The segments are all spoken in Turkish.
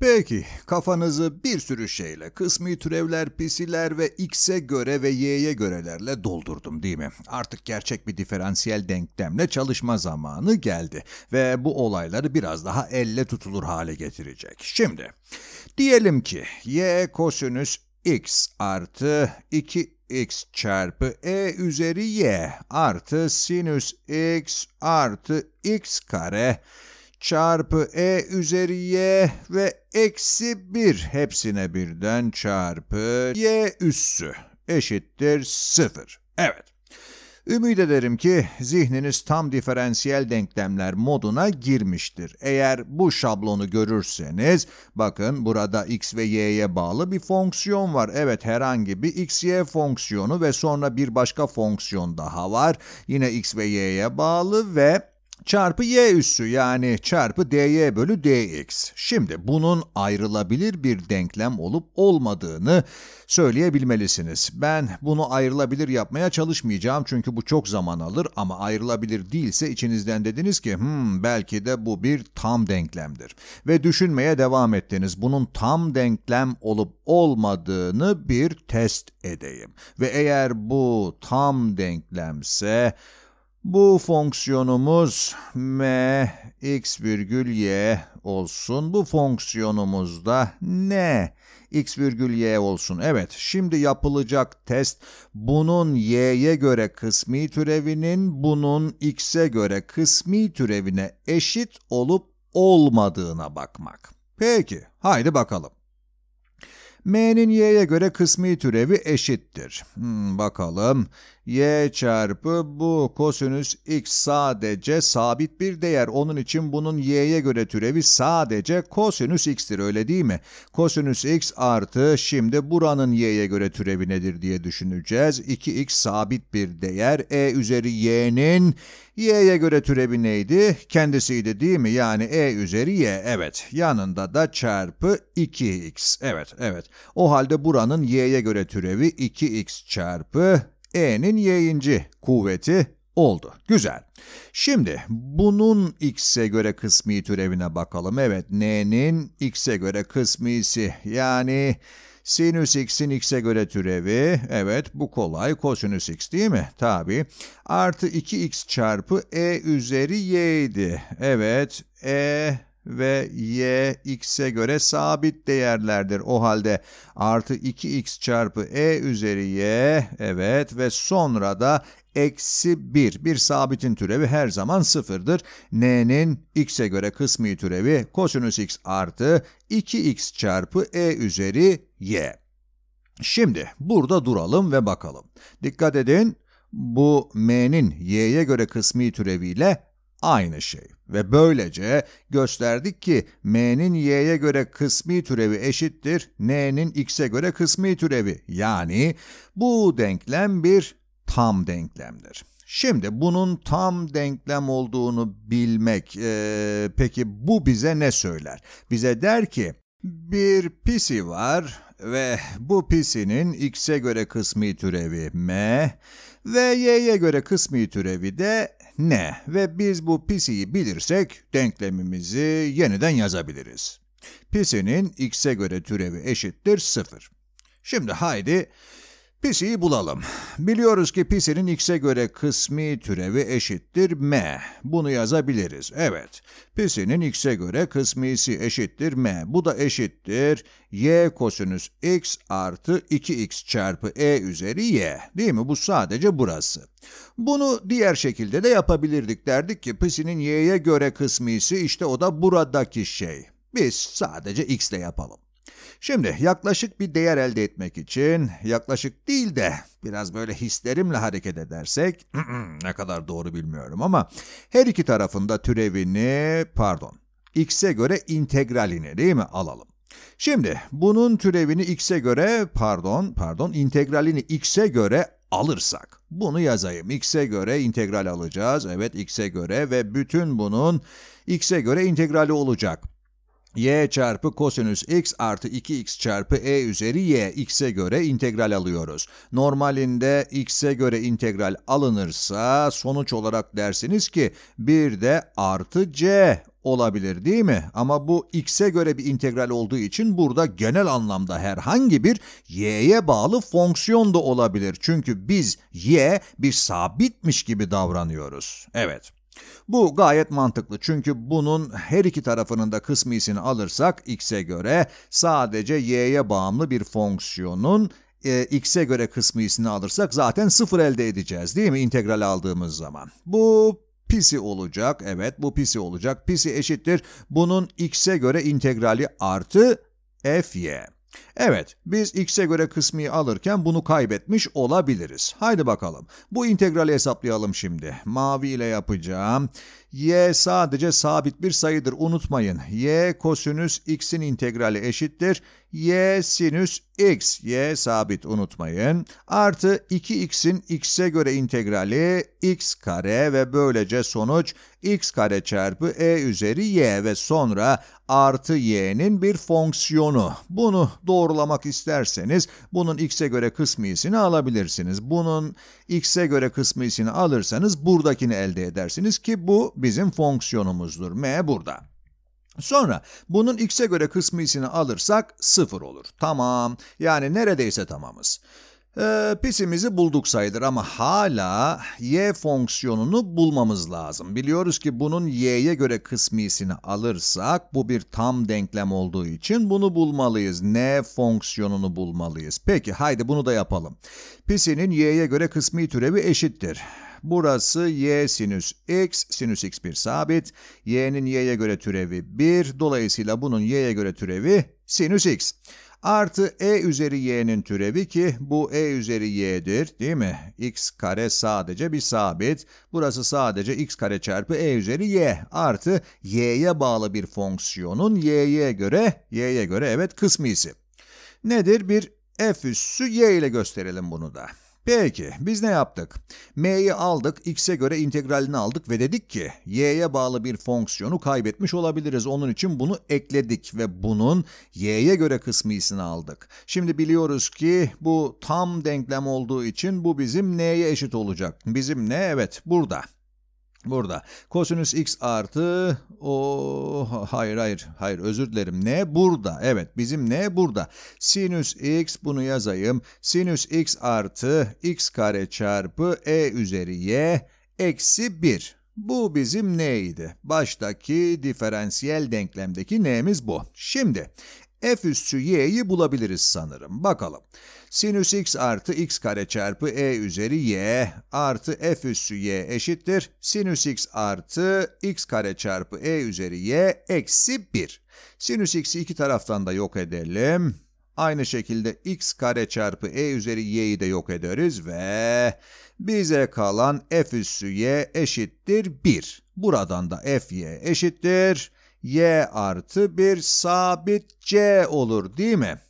Peki, kafanızı bir sürü şeyle, kısmi türevler, pisiler ve x'e göre ve y'ye görelerle doldurdum değil mi? Artık gerçek bir diferansiyel denklemle çalışma zamanı geldi ve bu olayları biraz daha elle tutulur hale getirecek. Şimdi, diyelim ki y kosinüs x artı 2x çarpı e üzeri y artı sinüs x artı x kare çarpı e üzeri y ve eksi 1 hepsine birden çarpı y üssü eşittir 0. Evet. Ümid ederim ki zihniniz tam diferansiyel denklemler moduna girmiştir. Eğer bu şablonu görürseniz, bakın burada x ve y'ye bağlı bir fonksiyon var. Evet herhangi bir x-y fonksiyonu ve sonra bir başka fonksiyon daha var. Yine x ve y'ye bağlı ve çarpı y üssü yani çarpı dy bölü dx. Şimdi bunun ayrılabilir bir denklem olup olmadığını söyleyebilmelisiniz. Ben bunu ayrılabilir yapmaya çalışmayacağım çünkü bu çok zaman alır ama ayrılabilir değilse içinizden dediniz ki hmm, belki de bu bir tam denklemdir. Ve düşünmeye devam ettiniz. Bunun tam denklem olup olmadığını bir test edeyim. Ve eğer bu tam denklemse bu fonksiyonumuz m x virgül y olsun. Bu fonksiyonumuz da ne x virgül y olsun. Evet şimdi yapılacak test bunun y'ye göre kısmi türevinin bunun x'e göre kısmi türevine eşit olup olmadığına bakmak. Peki haydi bakalım. M'nin y'ye göre kısmi türevi eşittir. Hmm, bakalım y çarpı bu kosinüs x sadece sabit bir değer. Onun için bunun y'ye göre türevi sadece kosinüs x'tir öyle değil mi? Kosinüs x artı şimdi buranın y'ye göre türevi nedir diye düşüneceğiz. 2x sabit bir değer. e üzeri y'nin y'ye göre türevi neydi? Kendisiydi değil mi? Yani e üzeri y evet. Yanında da çarpı 2x evet evet. O halde buranın y'ye göre türevi 2x çarpı E'nin y'inci kuvveti oldu. Güzel. Şimdi bunun x'e göre kısmi türevine bakalım. Evet n'nin x'e göre kısmisi yani sinüs x'in x'e göre türevi. Evet bu kolay kosinüs x değil mi? Tabi. Artı 2x çarpı e üzeri y idi. Evet e ve y x'e göre sabit değerlerdir. O halde artı 2x çarpı e üzeri y evet ve sonra da eksi 1. Bir sabitin türevi her zaman sıfırdır. n'nin x'e göre kısmi türevi kosinüs x artı 2x çarpı e üzeri y. Şimdi burada duralım ve bakalım. Dikkat edin bu m'nin y'ye göre kısmi türeviyle aynı şey ve böylece gösterdik ki m'nin y'ye göre kısmi türevi eşittir n'nin x'e göre kısmi türevi. Yani bu denklem bir tam denklemdir. Şimdi bunun tam denklem olduğunu bilmek, ee, peki bu bize ne söyler? Bize der ki bir pisi var ve bu pisinin x'e göre kısmi türevi m ve y'ye göre kısmi türevi de ne? ve biz bu pisi'yi bilirsek denklemimizi yeniden yazabiliriz. Pisi'nin x'e göre türevi eşittir 0. Şimdi haydi Pisi'yi bulalım. Biliyoruz ki Pisi'nin X'e göre kısmi türevi eşittir M. Bunu yazabiliriz. Evet. Pisi'nin X'e göre kısmisi eşittir M. Bu da eşittir Y kosinüs X artı 2X çarpı E üzeri Y. Değil mi? Bu sadece burası. Bunu diğer şekilde de yapabilirdik. Derdik ki Pisi'nin Y'ye göre kısmisi işte o da buradaki şey. Biz sadece X ile yapalım. Şimdi yaklaşık bir değer elde etmek için yaklaşık değil de biraz böyle hislerimle hareket edersek ne kadar doğru bilmiyorum ama her iki tarafında türevini pardon x'e göre integralini değil mi alalım. Şimdi bunun türevini x'e göre pardon pardon integralini x'e göre alırsak bunu yazayım. X'e göre integral alacağız. Evet x'e göre ve bütün bunun x'e göre integrali olacak y çarpı kosinüs x artı 2x çarpı e üzeri y x'e göre integral alıyoruz. Normalinde x'e göre integral alınırsa sonuç olarak dersiniz ki bir de artı c olabilir değil mi? Ama bu x'e göre bir integral olduğu için burada genel anlamda herhangi bir y'ye bağlı fonksiyon da olabilir. Çünkü biz y bir sabitmiş gibi davranıyoruz. Evet. Bu gayet mantıklı çünkü bunun her iki tarafının da kısmisini alırsak x'e göre sadece y'ye bağımlı bir fonksiyonun e, x'e göre kısmisini alırsak zaten sıfır elde edeceğiz değil mi integral aldığımız zaman. Bu pisi olacak evet bu pisi olacak pisi eşittir bunun x'e göre integrali artı fy. Evet, biz x'e göre kısmi alırken bunu kaybetmiş olabiliriz. Haydi bakalım. Bu integrali hesaplayalım şimdi. Mavi ile yapacağım. Y sadece sabit bir sayıdır unutmayın. Y kosinüs x'in integrali eşittir. Y sinüs x. Y sabit unutmayın. Artı 2x'in x'e göre integrali x kare ve böylece sonuç x kare çarpı e üzeri y ve sonra artı y'nin bir fonksiyonu. Bunu doğrulamak isterseniz bunun x'e göre kısmisini alabilirsiniz. Bunun x'e göre kısmisini alırsanız buradakini elde edersiniz ki bu bizim fonksiyonumuzdur. m burada. Sonra bunun x'e göre kısmisini alırsak 0 olur. Tamam. Yani neredeyse tamamız. Ee, pisimizi bulduk sayılır ama hala y fonksiyonunu bulmamız lazım. Biliyoruz ki bunun y'ye göre kısmisini alırsak bu bir tam denklem olduğu için bunu bulmalıyız. N fonksiyonunu bulmalıyız. Peki haydi bunu da yapalım. Pisinin y'ye göre kısmi türevi eşittir. Burası y sinüs x, sinüs x bir sabit. y'nin y'ye göre türevi 1, dolayısıyla bunun y'ye göre türevi sinüs x. Artı e üzeri y'nin türevi ki bu e üzeri y'dir değil mi? x kare sadece bir sabit. Burası sadece x kare çarpı e üzeri y artı y'ye bağlı bir fonksiyonun y'ye göre, y'ye göre evet kısmisi. Nedir? Bir f üssü y ile gösterelim bunu da. Peki biz ne yaptık? M'yi aldık, x'e göre integralini aldık ve dedik ki y'ye bağlı bir fonksiyonu kaybetmiş olabiliriz. Onun için bunu ekledik ve bunun y'ye göre kısmisini aldık. Şimdi biliyoruz ki bu tam denklem olduğu için bu bizim n'ye eşit olacak. Bizim ne? Evet burada. Burada kosinüs x artı o hayır hayır hayır özür dilerim ne burada evet bizim ne burada sinüs x bunu yazayım sinüs x artı x kare çarpı e üzeri y eksi 1 bu bizim neydi baştaki diferansiyel denklemdeki neyimiz bu şimdi f üssü y'yi bulabiliriz sanırım bakalım Sinüs x artı x kare çarpı e üzeri y artı f üssü y eşittir. Sinüs x artı x kare çarpı e üzeri y eksi 1. Sinüs x'i iki taraftan da yok edelim. Aynı şekilde x kare çarpı e üzeri y'yi de yok ederiz ve bize kalan f üssü y eşittir 1. Buradan da f y eşittir y artı 1 sabit c olur değil mi?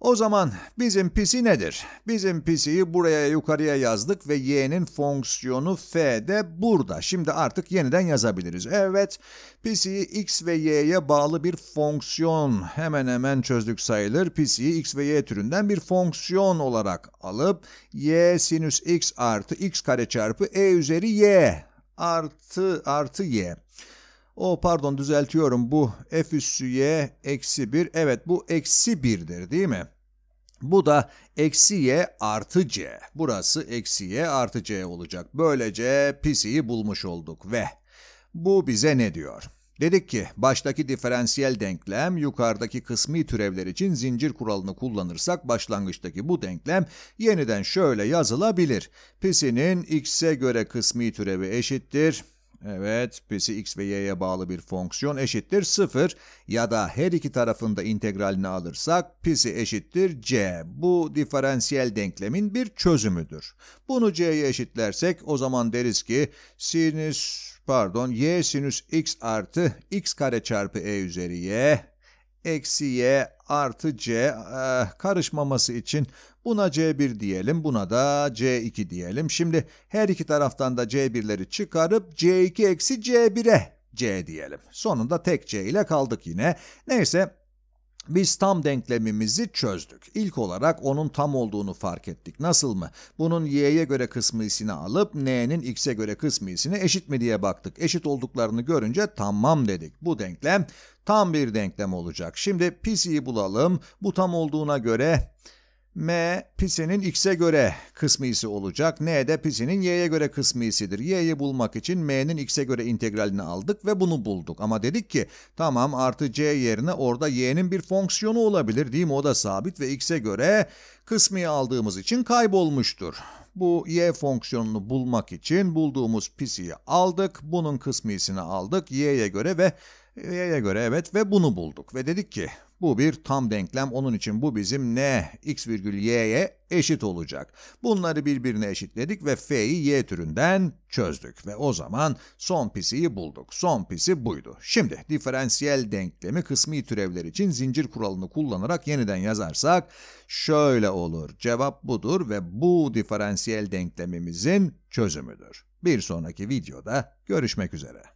O zaman bizim pisi nedir? Bizim pisiyi buraya yukarıya yazdık ve y'nin fonksiyonu f de burada. Şimdi artık yeniden yazabiliriz. Evet, pisiyi x ve y'ye bağlı bir fonksiyon hemen hemen çözdük sayılır. Pisiyi x ve y türünden bir fonksiyon olarak alıp y sinüs x artı x kare çarpı e üzeri y artı artı y. O pardon düzeltiyorum bu f üssü y eksi 1. Evet bu eksi 1'dir değil mi? Bu da eksi y artı c. Burası eksi y artı c olacak. Böylece psi'yi bulmuş olduk ve bu bize ne diyor? Dedik ki baştaki diferansiyel denklem yukarıdaki kısmi türevler için zincir kuralını kullanırsak başlangıçtaki bu denklem yeniden şöyle yazılabilir. Pisi'nin x'e göre kısmi türevi eşittir. Evet, p'si x ve y'ye bağlı bir fonksiyon eşittir 0 ya da her iki tarafında integralini alırsak p'si eşittir c. Bu diferansiyel denklemin bir çözümüdür. Bunu c'ye eşitlersek o zaman deriz ki sinüs pardon y sinüs x artı x kare çarpı e üzeri y eksi y artı c e, karışmaması için buna c1 diyelim, buna da c2 diyelim. Şimdi her iki taraftan da c1'leri çıkarıp c2 eksi c1'e c diyelim. Sonunda tek c ile kaldık yine. Neyse biz tam denklemimizi çözdük. İlk olarak onun tam olduğunu fark ettik. Nasıl mı? Bunun y'ye göre kısmisini alıp n'nin x'e göre kısmisini eşit mi diye baktık. Eşit olduklarını görünce tamam dedik. Bu denklem tam bir denklem olacak. Şimdi p'yi bulalım. Bu tam olduğuna göre M pisinin x'e göre kısmisi olacak. N de pisinin y'ye göre kısmisidir. Y'yi bulmak için m'nin x'e göre integralini aldık ve bunu bulduk. Ama dedik ki tamam artı c yerine orada y'nin bir fonksiyonu olabilir değil mi? O da sabit ve x'e göre kısmi aldığımız için kaybolmuştur. Bu y fonksiyonunu bulmak için bulduğumuz pisiyi aldık. Bunun kısmisini aldık y'ye göre ve y'ye göre evet ve bunu bulduk. Ve dedik ki bu bir tam denklem. Onun için bu bizim ne x virgül y'ye eşit olacak. Bunları birbirine eşitledik ve f'yi y türünden çözdük. Ve o zaman son pisiyi bulduk. Son pisi buydu. Şimdi diferansiyel denklemi kısmi türevler için zincir kuralını kullanarak yeniden yazarsak şöyle olur. Cevap budur ve bu diferansiyel denklemimizin çözümüdür. Bir sonraki videoda görüşmek üzere.